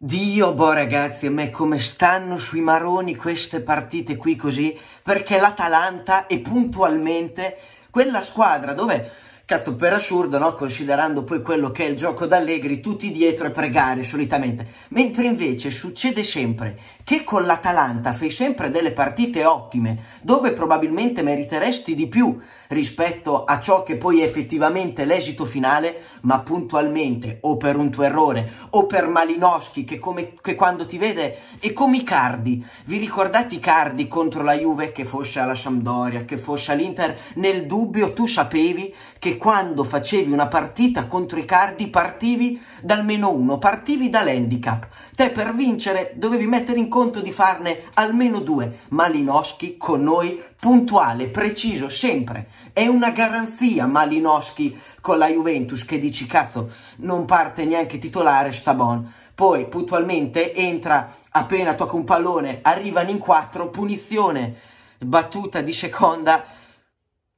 Dio, boh ragazzi, a me come stanno sui maroni queste partite qui così? Perché l'Atalanta è puntualmente quella squadra dove Cazzo, per assurdo, no? considerando poi quello che è il gioco d'Allegri, tutti dietro e pregare solitamente. Mentre invece succede sempre che con l'Atalanta fai sempre delle partite ottime, dove probabilmente meriteresti di più rispetto a ciò che poi è effettivamente l'esito finale, ma puntualmente o per un tuo errore o per Malinowski che, come, che quando ti vede è come i cardi. Vi ricordate i cardi contro la Juve che fosse alla Sampdoria, che fosse all'Inter? Nel dubbio tu sapevi che quando facevi una partita contro i cardi partivi dal meno uno, partivi dall'handicap. Te per vincere dovevi mettere in conto di farne almeno due. Malinowski con noi puntuale, preciso, sempre. È una garanzia Malinowski con la Juventus che dici cazzo non parte neanche titolare Stabon. Poi puntualmente entra appena tocca un pallone, arrivano in quattro, punizione, battuta di seconda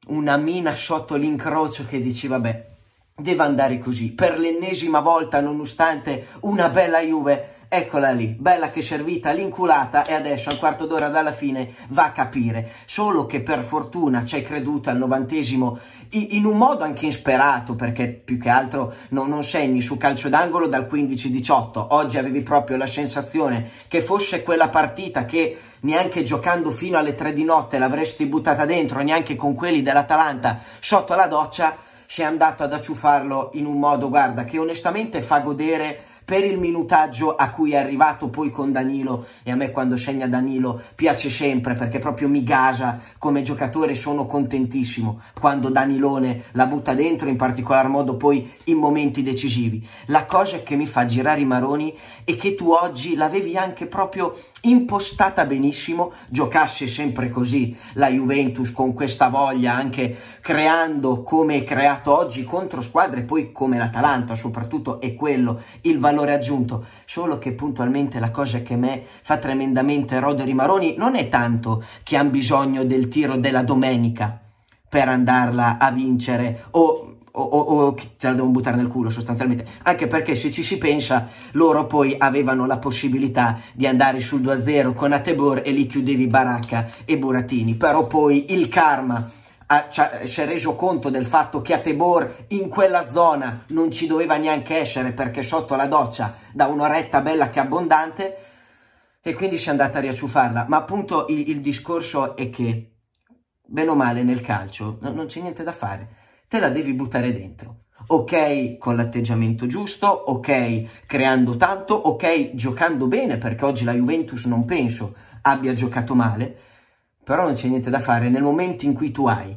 una mina sotto l'incrocio che dici vabbè, deve andare così. Per l'ennesima volta, nonostante una bella Juve, Eccola lì, bella che servita l'inculata e adesso al quarto d'ora dalla fine va a capire. Solo che per fortuna c'è creduta al novantesimo in un modo anche insperato perché più che altro no, non segni su calcio d'angolo dal 15-18. Oggi avevi proprio la sensazione che fosse quella partita che neanche giocando fino alle 3 di notte l'avresti buttata dentro, neanche con quelli dell'Atalanta sotto la doccia, si è andato ad acciuffarlo in un modo, guarda, che onestamente fa godere per il minutaggio a cui è arrivato poi con Danilo e a me quando segna Danilo piace sempre perché proprio mi gasa come giocatore sono contentissimo quando Danilone la butta dentro in particolar modo poi in momenti decisivi la cosa che mi fa girare i maroni è che tu oggi l'avevi anche proprio impostata benissimo giocasse sempre così la Juventus con questa voglia anche creando come è creato oggi contro squadre poi come l'Atalanta soprattutto è quello il valore valore aggiunto, solo che puntualmente la cosa che a me fa tremendamente rodere i maroni non è tanto che hanno bisogno del tiro della domenica per andarla a vincere o o, o, o, te la devono buttare nel culo sostanzialmente, anche perché se ci si pensa loro poi avevano la possibilità di andare sul 2-0 con Atebor e lì chiudevi Baracca e Buratini, però poi il karma si è reso conto del fatto che a Tebor in quella zona non ci doveva neanche essere perché sotto la doccia da un'oretta bella che abbondante e quindi si è andata a riacciuffarla. Ma appunto il, il discorso è che, bene o male, nel calcio no, non c'è niente da fare, te la devi buttare dentro. Ok con l'atteggiamento giusto, ok creando tanto, ok giocando bene perché oggi la Juventus non penso abbia giocato male, però non c'è niente da fare, nel momento in cui tu hai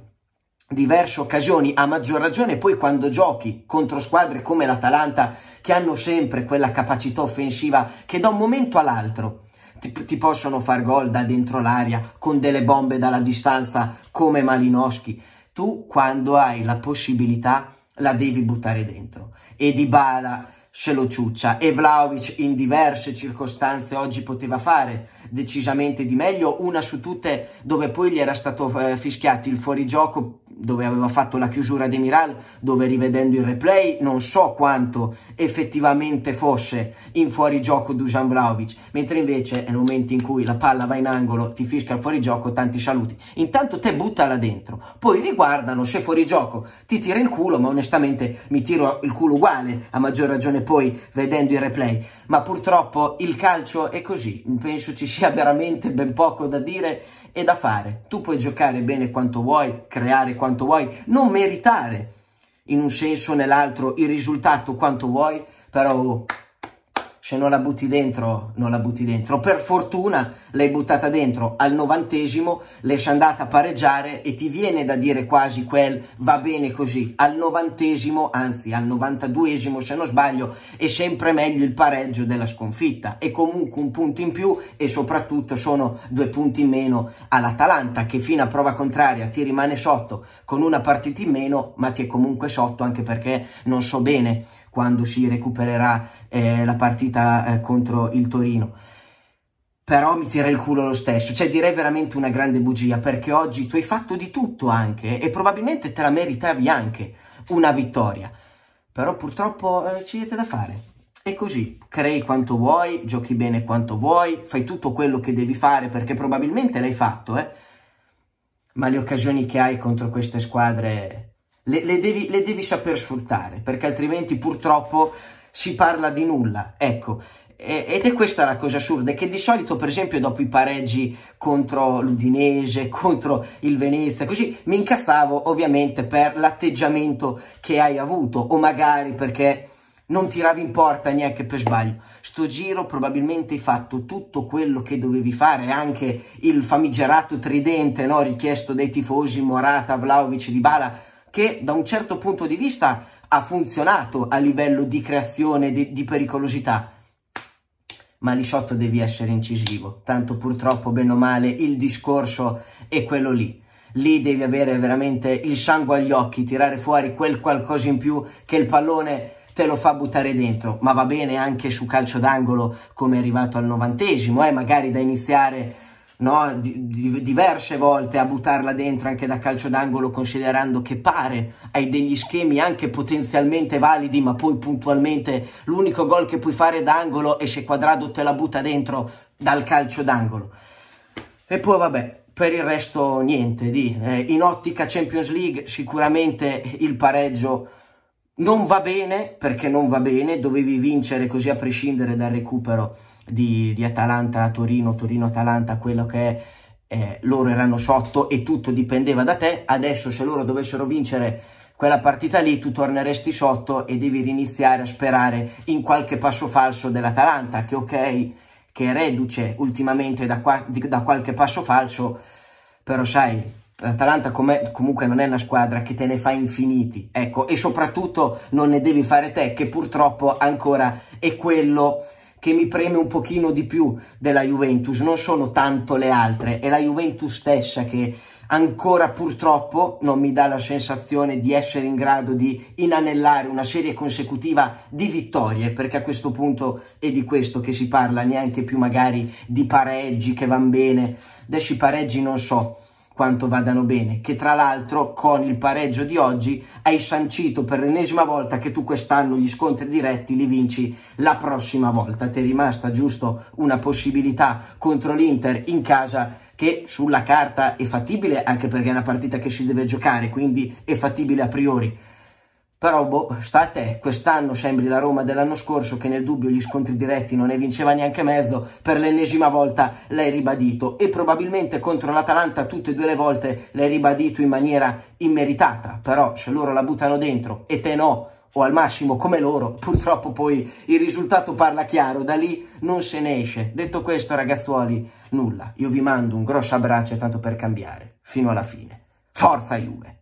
diverse occasioni, a maggior ragione poi quando giochi contro squadre come l'Atalanta che hanno sempre quella capacità offensiva che da un momento all'altro ti, ti possono far gol da dentro l'aria con delle bombe dalla distanza come Malinowski. Tu quando hai la possibilità la devi buttare dentro. E di bala se lo ciuccia e Vlaovic in diverse circostanze oggi poteva fare decisamente di meglio, una su tutte dove poi gli era stato eh, fischiato il fuorigioco dove aveva fatto la chiusura di Miral, dove rivedendo il replay non so quanto effettivamente fosse in fuorigioco Dusan Vlaovic, mentre invece nel momento in cui la palla va in angolo ti fisca il fuorigioco tanti saluti. Intanto te buttala dentro, poi riguardano se fuorigioco ti tira il culo, ma onestamente mi tiro il culo uguale, a maggior ragione poi vedendo il replay ma purtroppo il calcio è così, penso ci sia veramente ben poco da dire e da fare. Tu puoi giocare bene quanto vuoi, creare quanto vuoi, non meritare in un senso o nell'altro il risultato quanto vuoi, però se non la butti dentro, non la butti dentro. Per fortuna l'hai buttata dentro al novantesimo, l'hai andata a pareggiare e ti viene da dire quasi quel va bene così. Al novantesimo, anzi al novantaduesimo se non sbaglio, è sempre meglio il pareggio della sconfitta. E comunque un punto in più e soprattutto sono due punti in meno all'Atalanta che fino a prova contraria ti rimane sotto con una partita in meno ma ti è comunque sotto anche perché non so bene quando si recupererà eh, la partita eh, contro il Torino. Però mi tira il culo lo stesso, cioè direi veramente una grande bugia perché oggi tu hai fatto di tutto anche e probabilmente te la meritavi anche una vittoria. Però purtroppo eh, ci avete da fare. E così crei quanto vuoi, giochi bene quanto vuoi, fai tutto quello che devi fare perché probabilmente l'hai fatto, eh? ma le occasioni che hai contro queste squadre le, le, devi, le devi saper sfruttare, perché altrimenti purtroppo si parla di nulla. Ecco, ed è questa la cosa assurda, che di solito per esempio dopo i pareggi contro l'Udinese, contro il Venezia, così mi incassavo ovviamente per l'atteggiamento che hai avuto o magari perché non tiravi in porta neanche per sbaglio. Sto giro probabilmente hai fatto tutto quello che dovevi fare, anche il famigerato tridente no? richiesto dai tifosi Morata, Vlaovic, Dybala, che da un certo punto di vista ha funzionato a livello di creazione, di, di pericolosità. Ma lì sotto devi essere incisivo, tanto purtroppo, bene o male, il discorso è quello lì lì devi avere veramente il sangue agli occhi, tirare fuori quel qualcosa in più che il pallone te lo fa buttare dentro, ma va bene anche su calcio d'angolo come è arrivato al novantesimo, eh, magari da iniziare no? di, di, diverse volte a buttarla dentro anche da calcio d'angolo considerando che pare hai degli schemi anche potenzialmente validi ma poi puntualmente l'unico gol che puoi fare d'angolo e se Quadrado te la butta dentro dal calcio d'angolo e poi vabbè per il resto niente di eh, in ottica Champions League sicuramente il pareggio non va bene perché non va bene dovevi vincere così a prescindere dal recupero di, di Atalanta a Torino, Torino Atalanta, quello che è, eh, loro erano sotto e tutto dipendeva da te, adesso se loro dovessero vincere quella partita lì tu torneresti sotto e devi riniziare a sperare in qualche passo falso dell'Atalanta, che ok, che reduce ultimamente da, qua, di, da qualche passo falso, però sai, l'Atalanta comunque non è una squadra che te ne fa infiniti, ecco, e soprattutto non ne devi fare te, che purtroppo ancora è quello che mi preme un pochino di più della Juventus, non sono tanto le altre, è la Juventus stessa che ancora purtroppo non mi dà la sensazione di essere in grado di inanellare una serie consecutiva di vittorie, perché a questo punto è di questo che si parla, neanche più magari di pareggi che van bene, adesso i pareggi non so, quanto vadano bene, che tra l'altro con il pareggio di oggi hai sancito per l'ennesima volta che tu quest'anno gli scontri diretti li vinci la prossima volta. Ti è rimasta giusto una possibilità contro l'Inter in casa che sulla carta è fattibile anche perché è una partita che si deve giocare, quindi è fattibile a priori però boh, sta a te, quest'anno sembri la Roma dell'anno scorso che nel dubbio gli scontri diretti non ne vinceva neanche mezzo, per l'ennesima volta l'hai ribadito e probabilmente contro l'Atalanta tutte e due le volte l'hai ribadito in maniera immeritata, però se loro la buttano dentro e te no, o al massimo come loro, purtroppo poi il risultato parla chiaro, da lì non se ne esce. Detto questo ragazzuoli, nulla, io vi mando un grosso abbraccio tanto per cambiare, fino alla fine. Forza Juve!